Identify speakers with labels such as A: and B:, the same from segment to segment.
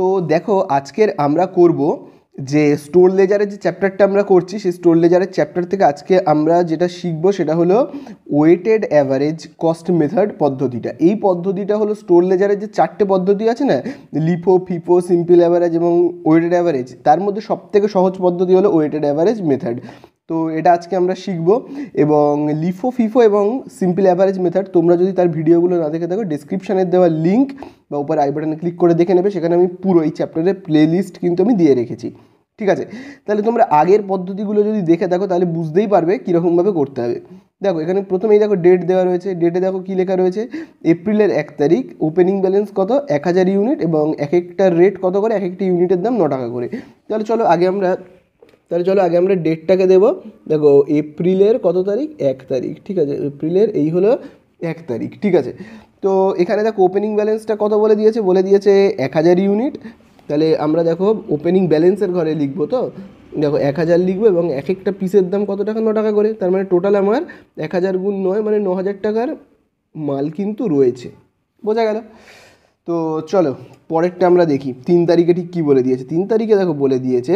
A: তো দেখো আজকের আমরা করব যে স্টোর লেজারের যে চ্যাপ্টারটা আমরা করছি সেই স্টোর লেজারের চ্যাপ্টার থেকে আজকে আমরা যেটা শিখব সেটা হলো ওয়েটেড অ্যাভারেজ কস্ট মেথড পদ্ধতিটা এই পদ্ধতিটা হলো স্টোর লেজারের যে চারটে পদ্ধতি আছে না লিফো ফিফো সিম্পল অ্যাভারেজ এবং ওয়েটেড অ্যাভারেজ তার মধ্যে সবথেকে সহজ পদ্ধতি হলো ওয়েটেড অ্যাভারেজ মেথড তো এটা আজকে আমরা শিখব এবং লিফো ফিফো এবং সিম্পল অ্যাভারেজ মেথড তোমরা যদি তার ভিডিওগুলো না দেখে থাকো ডিসক্রিপশানের দেওয়া লিঙ্ক বা উপরে আই বাটনে ক্লিক করে দেখে নেবে সেখানে আমি পুরো এই চ্যাপ্টারের প্লেলিস্ট কিন্তু আমি দিয়ে রেখেছি ঠিক আছে তাহলে তোমরা আগের পদ্ধতিগুলো যদি দেখে থাকো তাহলে বুঝতেই পারবে কীরকমভাবে করতে হবে দেখো এখানে প্রথমেই দেখো ডেট দেওয়া রয়েছে ডেটে দেখো কী লেখা রয়েছে এপ্রিলের এক তারিখ ওপেনিং ব্যালেন্স কত এক হাজার ইউনিট এবং এক একটা রেট কত করে এক একটা ইউনিটের দাম ন টাকা করে তাহলে চলো আগে আমরা তাহলে চলো আগে আমরা ডেটটাকে দেবো দেখো এপ্রিলের কত তারিখ এক তারিখ ঠিক আছে এপ্রিলের এই হলো এক তারিখ ঠিক আছে তো এখানে দেখো ওপেনিং ব্যালেন্সটা কত বলে দিয়েছে বলে দিয়েছে এক হাজার ইউনিট তাহলে আমরা দেখো ওপেনিং ব্যালেন্সের ঘরে লিখবো তো দেখো এক হাজার লিখবো এবং এক একটা পিসের দাম কত টাকা ন টাকা করে তার মানে টোটাল আমার এক হাজার গুণ নয় মানে ন হাজার টাকার মাল কিন্তু রয়েছে বোঝা গেল তো চলো পরেরটা আমরা দেখি তিন তারিখে ঠিক কী বলে দিয়েছে তিন তারিখে দেখো বলে দিয়েছে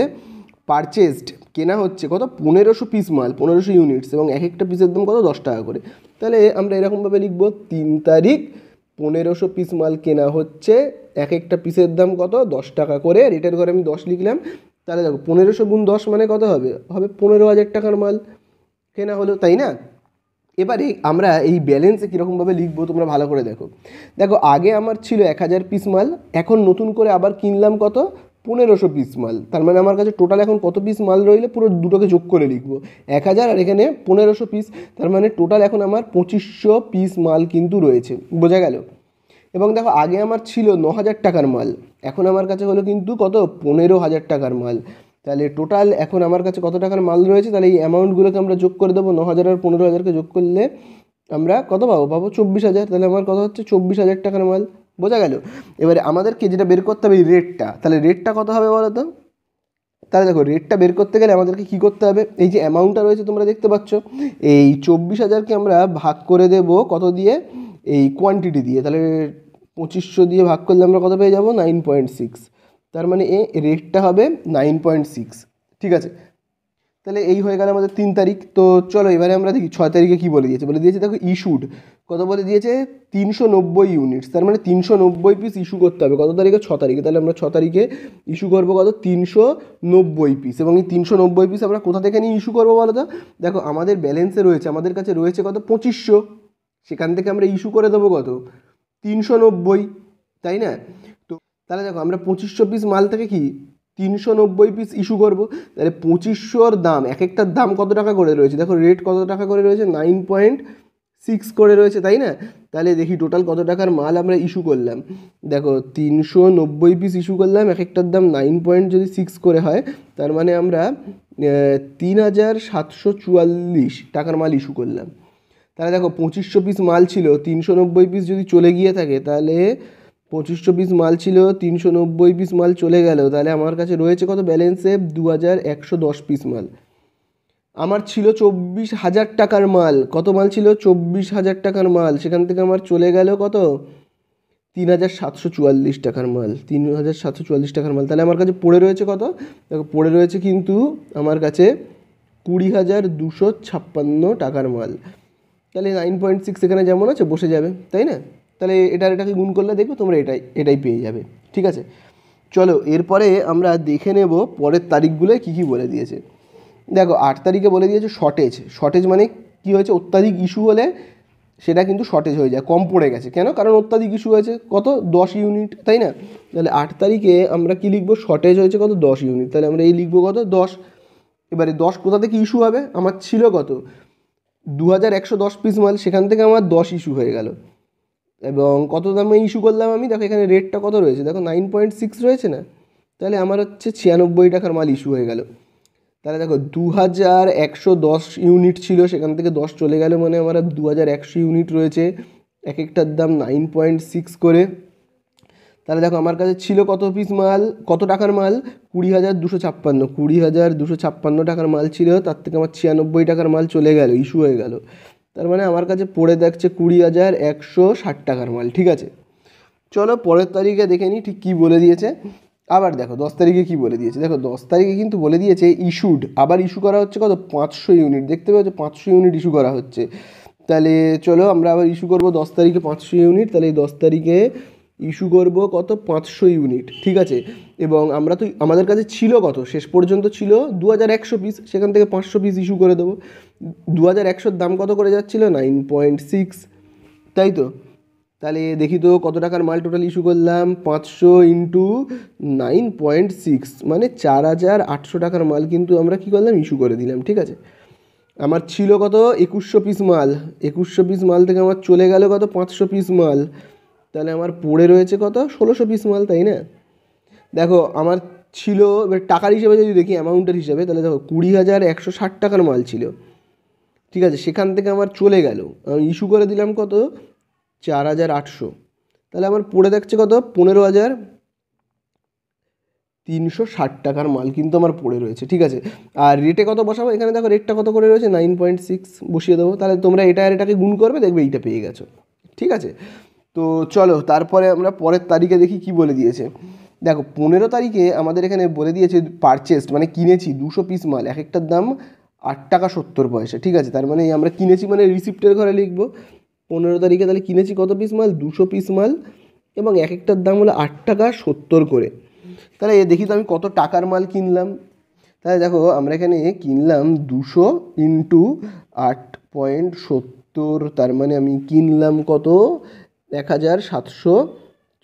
A: পারচেসড কেনা হচ্ছে কত পনেরোশো পিস মাল পনেরোশো ইউনিটস এবং এক একটা পিসের দাম কত দশ টাকা করে তাহলে আমরা এরকমভাবে লিখব তিন তারিখ পনেরোশো পিস মাল কেনা হচ্ছে এক একটা পিসের দাম কত দশ টাকা করে আর করে ঘরে আমি দশ লিখলাম তাহলে দেখো পনেরোশো গুণ দশ মানে কত হবে হবে পনেরো হাজার টাকার মাল কেনা হলো তাই না এবারে আমরা এই ব্যালেন্সে কীরকমভাবে লিখবো তোমরা ভালো করে দেখো দেখো আগে আমার ছিল এক হাজার পিস মাল এখন নতুন করে আবার কিনলাম কত পনেরোশো পিস মাল তার মানে আমার কাছে টোটাল এখন কত পিস মাল রইলে পুরো দুটোকে যোগ করে লিখবো এক হাজার আর এখানে পনেরোশো পিস তার মানে টোটাল এখন আমার পঁচিশশো পিস মাল কিন্তু রয়েছে বোঝা গেল এবং দেখো আগে আমার ছিল ন হাজার টাকার মাল এখন আমার কাছে হলো কিন্তু কত পনেরো হাজার টাকার মাল তাহলে টোটাল এখন আমার কাছে কত টাকার মাল রয়েছে তাহলে এই অ্যামাউন্টগুলোকে আমরা যোগ করে দেবো ন হাজার আর পনেরো হাজারকে যোগ করলে আমরা কত পাবো পাবো চব্বিশ হাজার তাহলে আমার কথা হচ্ছে চব্বিশ হাজার টাকার মাল বোঝা গেল এবারে আমাদেরকে যেটা বের করতে হবে রেটটা তাহলে রেটটা কত হবে বলো তো তাহলে দেখো রেটটা বের করতে গেলে আমাদেরকে কি করতে হবে এই যে অ্যামাউন্টটা রয়েছে তোমরা দেখতে পাচ্ছ এই চব্বিশ হাজারকে আমরা ভাগ করে দেব কত দিয়ে এই কোয়ান্টিটি দিয়ে তাহলে পঁচিশশো দিয়ে ভাগ করলে আমরা কত পেয়ে যাবো নাইন পয়েন্ট সিক্স তার মানে এ রেটটা হবে নাইন পয়েন্ট সিক্স ঠিক আছে তাহলে এই হয়ে গেল আমাদের তিন তারিখ তো চলো এবারে আমরা দেখি ছয় তারিখে কী বলে দিয়েছে বলে দিয়েছে দেখো ইস্যুড কত বলে দিয়েছে তিনশো নব্বই ইউনিটস তার মানে তিনশো নব্বই পিস ইস্যু করতে হবে কত তারিখে ছ তারিখে তাহলে আমরা ছ তারিখে ইস্যু করবো কত তিনশো নব্বই পিস এবং এই তিনশো নব্বই পিস আমরা কোথা থেকে নিয়ে ইস্যু করবো বলো তো দেখো আমাদের ব্যালেন্সে রয়েছে আমাদের কাছে রয়েছে কত পঁচিশশো সেখান থেকে আমরা ইস্যু করে দেবো কত তিনশো নব্বই তাই না তো তাহলে দেখো আমরা পঁচিশশো পিস মাল থেকে কি তিনশো নব্বই পিস ইস্যু করবো তাহলে পঁচিশশোর দাম এক একটার দাম কত টাকা করে রয়েছে দেখো রেট কত টাকা করে রয়েছে নাইন পয়েন্ট সিক্স করে রয়েছে তাই না তাহলে দেখি টোটাল কত টাকার মাল আমরা ইস্যু করলাম দেখো তিনশো নব্বই পিস ইস্যু করলাম এক একটার দাম নাইন পয়েন্ট যদি সিক্স করে হয় তার মানে আমরা তিন হাজার সাতশো চুয়াল্লিশ টাকার মাল ইস্যু করলাম তাহলে দেখো পঁচিশশো পিস মাল ছিল তিনশো নব্বই পিস যদি চলে গিয়ে থাকে তাহলে পঁচিশশো পিস মাল ছিল তিনশো নব্বই পিস মাল চলে গেল তাহলে আমার কাছে রয়েছে কত ব্যালেন্সে দু হাজার একশো দশ পিস মাল আমার ছিল চব্বিশ হাজার টাকার মাল কত মাল ছিল চব্বিশ হাজার টাকার মাল সেখান থেকে আমার চলে গেল কত তিন হাজার সাতশো চুয়াল্লিশ টাকার মাল তিন হাজার সাতশো চুয়াল্লিশ টাকার মাল তাহলে আমার কাছে পড়ে রয়েছে কত পড়ে রয়েছে কিন্তু আমার কাছে কুড়ি হাজার দুশো ছাপ্পান্ন টাকার মাল তাহলে নাইন পয়েন্ট সিক্স এখানে যেমন আছে বসে যাবে তাই না তাহলে এটার এটাকে গুণ করলে দেখবে তোমরা এটাই এটাই পেয়ে যাবে ঠিক আছে চলো এরপরে আমরা দেখে নেব পরের তারিখগুলোয় কী কী বলে দিয়েছে দেখো আট তারিখে বলে দিয়েছে শর্টেজ শর্টেজ মানে কি হয়েছে অত্যাধিক ইস্যু হলে সেটা কিন্তু শর্টেজ হয়ে যায় কম পড়ে গেছে কেন কারণ অত্যাধিক ইস্যু হয়েছে কত দশ ইউনিট তাই না তাহলে আট তারিখে আমরা কি লিখবো শর্টেজ হয়েছে কত দশ ইউনিট তাহলে আমরা এই লিখবো কত দশ এবারে দশ কোথা থেকে ইস্যু হবে আমার ছিল কত দু হাজার একশো দশ পিস মাল সেখান থেকে আমার দশ ইস্যু হয়ে গেল এবং কত দামে ইস্যু করলাম আমি দেখো এখানে রেটটা কত রয়েছে দেখো নাইন পয়েন্ট সিক্স রয়েছে না তাহলে আমার হচ্ছে ছিয়ানব্বই টাকার মাল ইস্যু হয়ে গেলো তাহলে দেখো দু হাজার একশো দশ ইউনিট ছিল সেখান থেকে দশ চলে গেল মানে আমার দু হাজার একশো ইউনিট রয়েছে এক একটার দাম নাইন পয়েন্ট সিক্স করে তাহলে দেখো আমার কাছে ছিল কত পিস মাল কত টাকার মাল কুড়ি হাজার দুশো ছাপ্পান্ন কুড়ি হাজার দুশো ছাপ্পান্ন টাকার মাল ছিল তার থেকে আমার ছিয়ানব্বই টাকার মাল চলে গেল ইস্যু হয়ে গেল তার মানে আমার কাছে পড়ে দেখছে কুড়ি হাজার একশো ষাট টাকার মাল ঠিক আছে চলো পরের তারিখে দেখে নিই ঠিক কী বলে দিয়েছে আবার দেখো দশ তারিখে কি বলে দিয়েছে দেখো দশ তারিখে কিন্তু বলে দিয়েছে ইস্যুড আবার ইস্যু করা হচ্ছে কত পাঁচশো ইউনিট দেখতে পাচ্ছ পাঁচশো ইউনিট ইস্যু করা হচ্ছে তাহলে চলো আমরা আবার ইস্যু করবো দশ তারিখে পাঁচশো ইউনিট তাহলে এই দশ তারিখে ইস্যু করবো কত পাঁচশো ইউনিট ঠিক আছে এবং আমরা তো আমাদের কাছে ছিল কত শেষ পর্যন্ত ছিল দু হাজার একশো পিস সেখান থেকে পাঁচশো পিস ইস্যু করে দেবো দু হাজার একশোর দাম কত করে যাচ্ছিলো নাইন পয়েন্ট সিক্স তাই তো তাহলে দেখি তো কত টাকার মাল টোটাল ইস্যু করলাম পাঁচশো ইন্টু নাইন পয়েন্ট সিক্স মানে চার হাজার আটশো টাকার মাল কিন্তু আমরা কী করলাম ইস্যু করে দিলাম ঠিক আছে আমার ছিল কত একুশশো পিস মাল একুশশো পিস মাল থেকে আমার চলে গেল কত পাঁচশো পিস মাল তাহলে আমার পড়ে রয়েছে কত ষোলোশো পিস মাল তাই না দেখো আমার ছিল এবার টাকার হিসেবে যদি দেখি অ্যামাউন্টের হিসাবে তাহলে দেখো কুড়ি হাজার একশো ষাট টাকার মাল ছিল ঠিক আছে সেখান থেকে আমার চলে গেল আমি ইস্যু করে দিলাম কত চার হাজার আটশো তাহলে আমার পড়ে দেখছে কত পনেরো হাজার তিনশো ষাট টাকার মাল কিন্তু আমার পড়ে রয়েছে ঠিক আছে আর রেটে কত বসাবো এখানে দেখো রেটটা কত করে রয়েছে নাইন পয়েন্ট সিক্স বসিয়ে দেবো তাহলে তোমরা এটা আর এটাকে গুণ করবে দেখবে এইটা পেয়ে গেছো ঠিক আছে তো চলো তারপরে আমরা পরের তারিখে দেখি কি বলে দিয়েছে দেখো পনেরো তারিখে আমাদের এখানে বলে দিয়েছে পারচেস্ট মানে কিনেছি দুশো পিস মাল এক একটার দাম আট টাকা সত্তর পয়সা ঠিক আছে তার মানে আমরা কিনেছি মানে রিসিপ্টের ঘরে লিখবো পনেরো তারিখে তাহলে কিনেছি কত পিস মাল দুশো পিস মাল এবং এক একটার দাম হলো আট টাকা সত্তর করে তাহলে দেখি তো আমি কত টাকার মাল কিনলাম তাহলে দেখো আমরা এখানে কিনলাম দুশো ইন্টু আট পয়েন্ট সত্তর তার মানে আমি কিনলাম কত এক হাজার সাতশো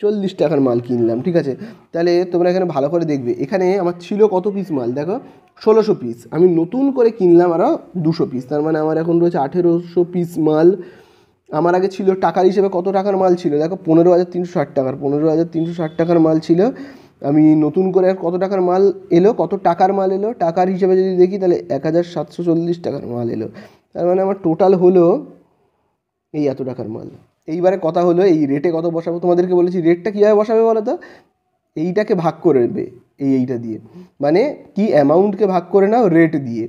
A: চল্লিশ টাকার মাল কিনলাম ঠিক আছে তাহলে তোমরা এখানে ভালো করে দেখবে এখানে আমার ছিল কত পিস মাল দেখো ষোলোশো পিস আমি নতুন করে কিনলাম আরও দুশো পিস তার মানে আমার এখন রয়েছে আঠেরোশো পিস মাল আমার আগে ছিল টাকার হিসেবে কত টাকার মাল ছিল দেখো পনেরো হাজার তিনশো ষাট টাকার পনেরো হাজার তিনশো ষাট টাকার মাল ছিল আমি নতুন করে কত টাকার মাল এলো কত টাকার মাল এলো টাকার হিসেবে যদি দেখি তাহলে এক হাজার সাতশো চল্লিশ টাকার মাল এলো তার মানে আমার টোটাল হলো এই এত টাকার মাল এইবারে কথা হলো এই রেটে কত বসাবো তোমাদেরকে বলেছি রেটটা কীভাবে বসাবে বলো তো এইটাকে ভাগ করে নেবে এই এইটা দিয়ে মানে কি অ্যামাউন্টকে ভাগ করে নাও রেট দিয়ে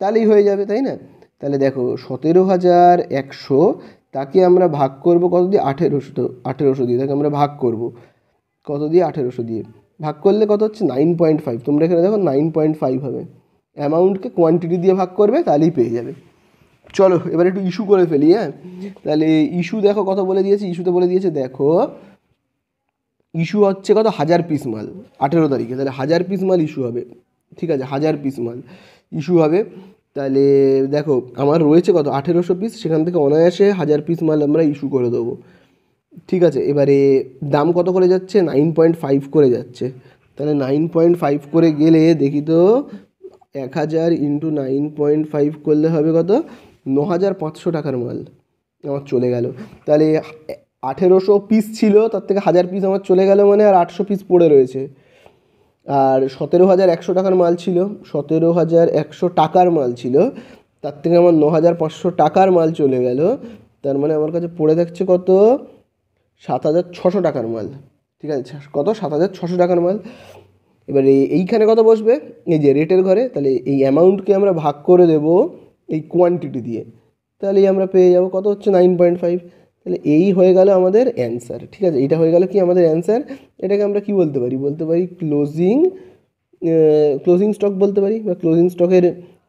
A: তাহলেই হয়ে যাবে তাই না তাহলে দেখো সতেরো হাজার একশো তাকে আমরা ভাগ করব কত দিয়ে আঠেরোশো আঠেরোশো দিয়ে তাকে আমরা ভাগ করব কত দিয়ে আঠেরোশো দিয়ে ভাগ করলে কত হচ্ছে নাইন পয়েন্ট ফাইভ তোমরা এখানে দেখো নাইন পয়েন্ট ফাইভ হবে অ্যামাউন্টকে কোয়ান্টিটি দিয়ে ভাগ করবে তাহলেই পেয়ে যাবে চলো এবার একটু ইস্যু করে ফেলি হ্যাঁ তাহলে ইস্যু দেখো কত বলে দিয়েছে ইস্যুতে বলে দিয়েছে দেখো ইস্যু হচ্ছে কত হাজার পিস মাল আঠেরো তারিখে তাহলে হাজার পিস মাল ইস্যু হবে ঠিক আছে হাজার পিস মাল ইস্যু হবে তাহলে দেখো আমার রয়েছে কত আঠেরোশো পিস সেখান থেকে অনায়াসে হাজার পিস মাল আমরা ইস্যু করে দেবো ঠিক আছে এবারে দাম কত করে যাচ্ছে নাইন পয়েন্ট ফাইভ করে যাচ্ছে তাহলে নাইন পয়েন্ট ফাইভ করে গেলে দেখি তো এক হাজার ইন্টু নাইন পয়েন্ট ফাইভ করলে হবে কত ন হাজার পাঁচশো টাকার মাল আমার চলে গেল তাহলে আঠেরোশো পিস ছিল তার থেকে হাজার পিস আমার চলে গেল মানে আর আটশো পিস পড়ে রয়েছে আর সতেরো হাজার একশো টাকার মাল ছিল সতেরো হাজার একশো টাকার মাল ছিল তার থেকে আমার ন হাজার পাঁচশো টাকার মাল চলে গেল তার মানে আমার কাছে পড়ে থাকছে কত সাত হাজার ছশো টাকার মাল ঠিক আছে কত সাত হাজার ছশো টাকার মাল এবার এইখানে কত বসবে এই যে রেটের ঘরে তাহলে এই অ্যামাউন্টকে আমরা ভাগ করে দেব এই কোয়ান্টিটি দিয়ে তাহলেই আমরা পেয়ে যাব কত হচ্ছে নাইন পয়েন্ট ফাইভ তাহলে এই হয়ে গেল আমাদের অ্যান্সার ঠিক আছে এটা হয়ে গেল কি আমাদের অ্যান্সার এটাকে আমরা কি বলতে পারি বলতে পারি ক্লোজিং ক্লোজিং স্টক বলতে পারি বা ক্লোজিং স্টকের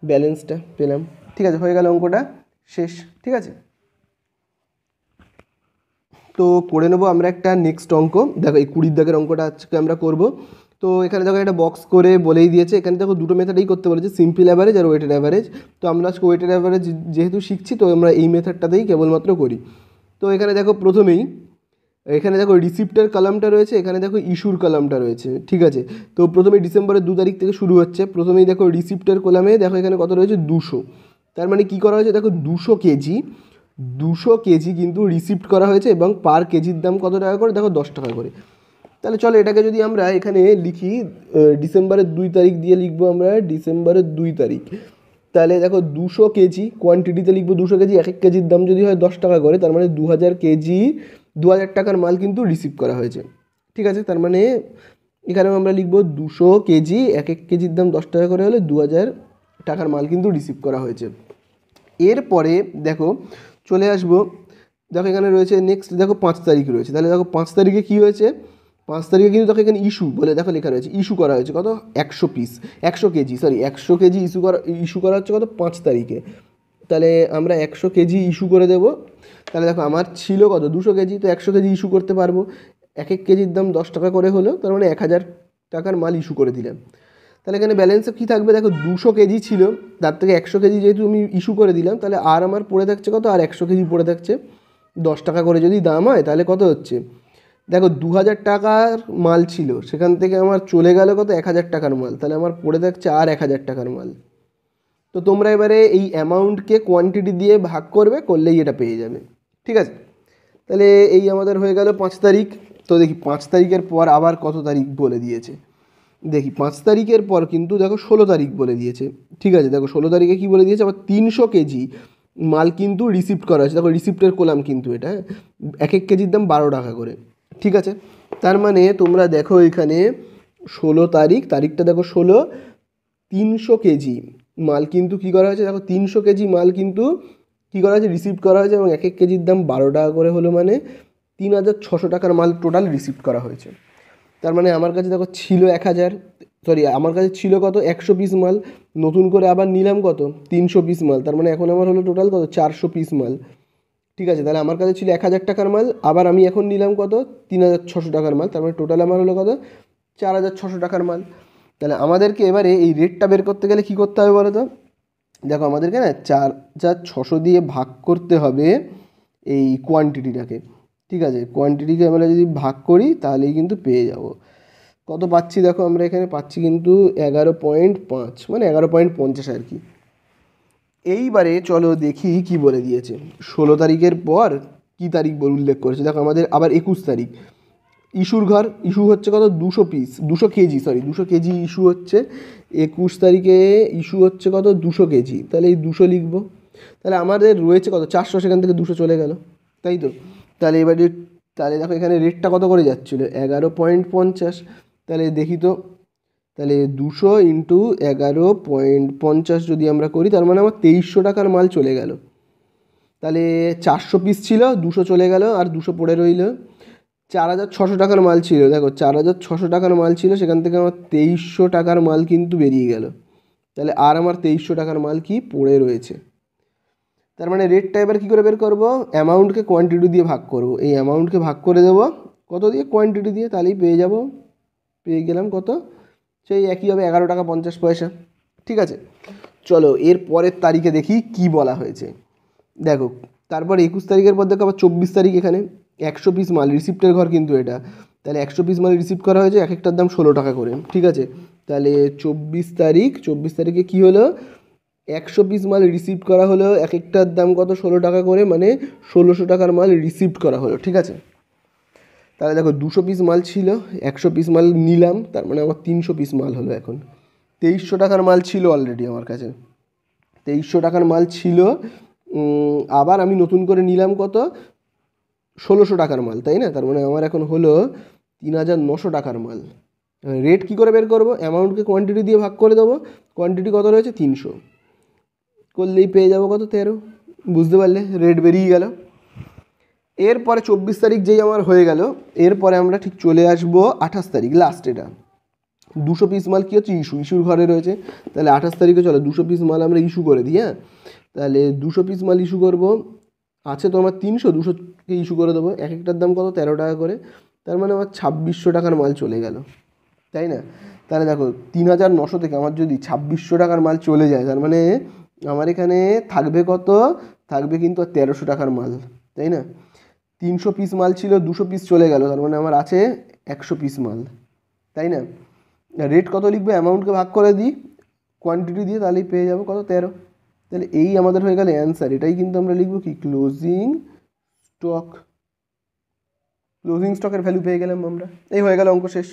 A: ব্যালেন্সটা পেলাম ঠিক আছে হয়ে গেল অঙ্কটা শেষ ঠিক আছে তো করে নেবো আমরা একটা নেক্সট অঙ্ক দেখো এই কুড়ির দাগের অঙ্কটা আজকে আমরা করব তো এখানে দেখো একটা বক্স করে বলেই দিয়েছে এখানে দেখো দুটো মেথডেই করতে বলেছে সিম্পল অ্যাভারেজ আর ওয়েটেড অ্যাভারেজ তো আমরা আজকে ওয়েটেড অ্যাভারেজ যেহেতু শিখছি তো আমরা এই মেথডটাতেই কেবলমাত্র করি তো এখানে দেখো প্রথমেই এখানে দেখো রিসিপ্টের কালামটা রয়েছে এখানে দেখো ইস্যুর কালামটা রয়েছে ঠিক আছে তো প্রথমে ডিসেম্বরের দু তারিখ থেকে শুরু হচ্ছে প্রথমেই দেখো রিসিপ্টের কলামে দেখো এখানে কত রয়েছে দুশো তার মানে কি করা হয়েছে দেখো দুশো কেজি দুশো কেজি কিন্তু রিসিপ্ট করা হয়েছে এবং পার কেজির দাম কত টাকা করে দেখো দশ টাকা করে তাহলে চলো এটাকে যদি আমরা এখানে লিখি ডিসেম্বরের দুই তারিখ দিয়ে লিখবো আমরা ডিসেম্বরের দুই তারিখ তাহলে দেখো দুশো কেজি কোয়ান্টিটিতে লিখবো দুশো কেজি এক এক কেজির দাম যদি হয় দশ টাকা করে তার মানে দু হাজার কেজি দু হাজার টাকার মাল কিন্তু রিসিভ করা হয়েছে ঠিক আছে তার মানে এখানেও আমরা লিখবো দুশো কেজি এক এক কেজির দাম দশ টাকা করে হলে দু হাজার টাকার মাল কিন্তু রিসিভ করা হয়েছে এরপরে দেখো চলে আসবো দেখো এখানে রয়েছে নেক্সট দেখো পাঁচ তারিখ রয়েছে তাহলে দেখো পাঁচ তারিখে কী হয়েছে পাঁচ তারিখে কিন্তু তাকে এখানে ইস্যু বলে দেখো লেখা রয়েছে ইস্যু করা হয়েছে কত একশো পিস একশো কেজি সরি একশো কেজি ইস্যু করা ইস্যু করা হচ্ছে কত পাঁচ তারিখে তাহলে আমরা একশো কেজি ইস্যু করে দেবো তাহলে দেখো আমার ছিল কত দুশো কেজি তো একশো কেজি ইস্যু করতে পারবো এক এক কেজির দাম দশ টাকা করে হলো তার মানে এক হাজার টাকার মাল ইস্যু করে দিলাম তাহলে এখানে ব্যালেন্স কী থাকবে দেখো দুশো কেজি ছিল তার থেকে একশো কেজি যেহেতু আমি ইস্যু করে দিলাম তাহলে আর আমার পড়ে থাকছে কত আর একশো কেজি পড়ে থাকছে দশ টাকা করে যদি দাম হয় তাহলে কত হচ্ছে দেখো দু হাজার টাকার মাল ছিল সেখান থেকে আমার চলে গেল কত এক হাজার টাকার মাল তাহলে আমার পড়ে থাকছে আর এক হাজার টাকার মাল তো তোমরা এবারে এই অ্যামাউন্টকে কোয়ান্টিটি দিয়ে ভাগ করবে করলেই এটা পেয়ে যাবে ঠিক আছে তাহলে এই আমাদের হয়ে গেল পাঁচ তারিখ তো দেখি পাঁচ তারিখের পর আবার কত তারিখ বলে দিয়েছে দেখি পাঁচ তারিখের পর কিন্তু দেখো ষোলো তারিখ বলে দিয়েছে ঠিক আছে দেখো ষোলো তারিখে কী বলে দিয়েছে আবার তিনশো কেজি মাল কিন্তু রিসিপ্ট করা হয়েছে দেখো রিসিপ্টের কোলাম কিন্তু এটা হ্যাঁ? এক এক কেজির দাম বারো টাকা করে ঠিক আছে তার মানে তোমরা দেখো এখানে ষোলো তারিখ তারিখটা দেখো ষোলো তিনশো কেজি মাল কিন্তু কী করা হয়েছে দেখো তিনশো কেজি মাল কিন্তু কী করা হয়েছে রিসিভ করা হয়েছে এবং এক এক কেজির দাম বারো টাকা করে হলো মানে তিন হাজার ছশো টাকার মাল টোটাল রিসিভ করা হয়েছে তার মানে আমার কাছে দেখো ছিল এক হাজার সরি আমার কাছে ছিল কত একশো পিস মাল নতুন করে আবার নিলাম কত তিনশো পিস মাল তার মানে এখন আমার হলো টোটাল কত চারশো পিস মাল ঠিক আছে তাহলে আমার কাছে ছিল এক হাজার টাকার মাল আবার আমি এখন নিলাম কত তিন হাজার ছশো টাকার মাল তার মানে টোটাল আমার হলো কত চার হাজার ছশো টাকার মাল তাহলে আমাদেরকে এবারে এই রেটটা বের করতে গেলে কী করতে হবে বলো তো দেখো আমাদেরকে না চার হাজার ছশো দিয়ে ভাগ করতে হবে এই কোয়ান্টিটিটাকে ঠিক আছে কোয়ান্টিটিকে আমরা যদি ভাগ করি তাহলেই কিন্তু পেয়ে যাব কত পাচ্ছি দেখো আমরা এখানে পাচ্ছি কিন্তু এগারো পয়েন্ট পাঁচ মানে এগারো পয়েন্ট পঞ্চাশ আর কি এইবারে চলো দেখি কি বলে দিয়েছে ষোলো তারিখের পর কি তারিখ বলে উল্লেখ করেছে দেখো আমাদের আবার একুশ তারিখ ইস্যুর ঘর ইস্যু হচ্ছে কত দুশো পিস দুশো কেজি সরি দুশো কেজি ইস্যু হচ্ছে একুশ তারিখে ইস্যু হচ্ছে কত দুশো কেজি তাহলে এই দুশো লিখবো তাহলে আমাদের রয়েছে কত চারশো সেখান থেকে দুশো চলে গেল তাই তো তাহলে এবারে তাহলে দেখো এখানে রেটটা কত করে যাচ্ছিলো এগারো পয়েন্ট পঞ্চাশ তাহলে দেখি তো তাহলে দুশো ইন্টু এগারো পয়েন্ট পঞ্চাশ যদি আমরা করি তার মানে আমার তেইশশো টাকার মাল চলে গেল তাহলে চারশো পিস ছিল দুশো চলে গেল আর দুশো পড়ে রইল চার হাজার ছশো টাকার মাল ছিল দেখো চার হাজার ছশো টাকার মাল ছিল সেখান থেকে আমার তেইশশো টাকার মাল কিন্তু বেরিয়ে গেল তাহলে আর আমার তেইশশো টাকার মাল কি পড়ে রয়েছে তার মানে রেটটা এবার কী করে বের করবো অ্যামাউন্টকে কোয়ান্টিটি দিয়ে ভাগ করব এই অ্যামাউন্টকে ভাগ করে দেবো কত দিয়ে কোয়ান্টিটি দিয়ে তাহলেই পেয়ে যাব পেয়ে গেলাম কত সেই একই হবে এগারো টাকা পঞ্চাশ পয়সা ঠিক আছে চলো এর পরের তারিখে দেখি কি বলা হয়েছে দেখো তারপর একুশ তারিখের পর দেখো আবার চব্বিশ তারিখ এখানে একশো পিস মাল রিসিপ্টের ঘর কিন্তু এটা তাহলে একশো পিস মাল রিসিপ্ট করা হয়েছে এক একটার দাম ষোলো টাকা করে ঠিক আছে তাহলে চব্বিশ তারিখ চব্বিশ তারিখে কী হলো একশো পিস মাল রিসিভ করা হলো এক একটার দাম কত ষোলো টাকা করে মানে ষোলোশো টাকার মাল রিসিভ করা হলো ঠিক আছে তাহলে দেখো দুশো পিস মাল ছিল একশো পিস মাল নিলাম তার মানে আমার তিনশো পিস মাল হলো এখন তেইশশো টাকার মাল ছিল অলরেডি আমার কাছে তেইশশো টাকার মাল ছিল আবার আমি নতুন করে নিলাম কত ষোলোশো টাকার মাল তাই না তার মানে আমার এখন হলো তিন হাজার নশো টাকার মাল রেট কী করে বের করবো অ্যামাউন্টকে কোয়ান্টিটি দিয়ে ভাগ করে দেবো কোয়ান্টিটি কত রয়েছে তিনশো করলেই পেয়ে যাবো কত তেরো বুঝতে পারলে রেট বেরিয়ে গেল এরপরে চব্বিশ তারিখ যেই আমার হয়ে গেল এরপরে আমরা ঠিক চলে আসব আঠাশ তারিখ লাস্ট এটা দুশো পিস মাল কী হচ্ছে ইস্যু ইস্যুর ঘরে রয়েছে তাহলে আঠাশ তারিখে চলো দুশো পিস মাল আমরা ইস্যু করে দিই হ্যাঁ তাহলে দুশো পিস মাল ইস্যু করব আছে তো আমার তিনশো দুশোকে ইস্যু করে দেবো এক একটার দাম কত তেরো টাকা করে তার মানে আমার ছাব্বিশশো টাকার মাল চলে গেল তাই না তাহলে দেখো তিন হাজার নশো থেকে আমার যদি ছাব্বিশশো টাকার মাল চলে যায় তার মানে আমার এখানে থাকবে কত থাকবে কিন্তু আর তেরোশো টাকার মাল তাই না তিনশো পিস মাল ছিল দুশো পিস চলে গেল তার মানে আমার আছে একশো পিস মাল তাই না রেট কত লিখবে অ্যামাউন্টকে ভাগ করে দিই কোয়ান্টিটি দিয়ে তাহলেই পেয়ে যাবো কত তেরো তাহলে এই আমাদের হয়ে গেল অ্যান্সার এটাই কিন্তু আমরা লিখবো কি ক্লোজিং স্টক ক্লোজিং স্টকের ভ্যালু পেয়ে গেলাম আমরা এই হয়ে গেল অঙ্ক শেষ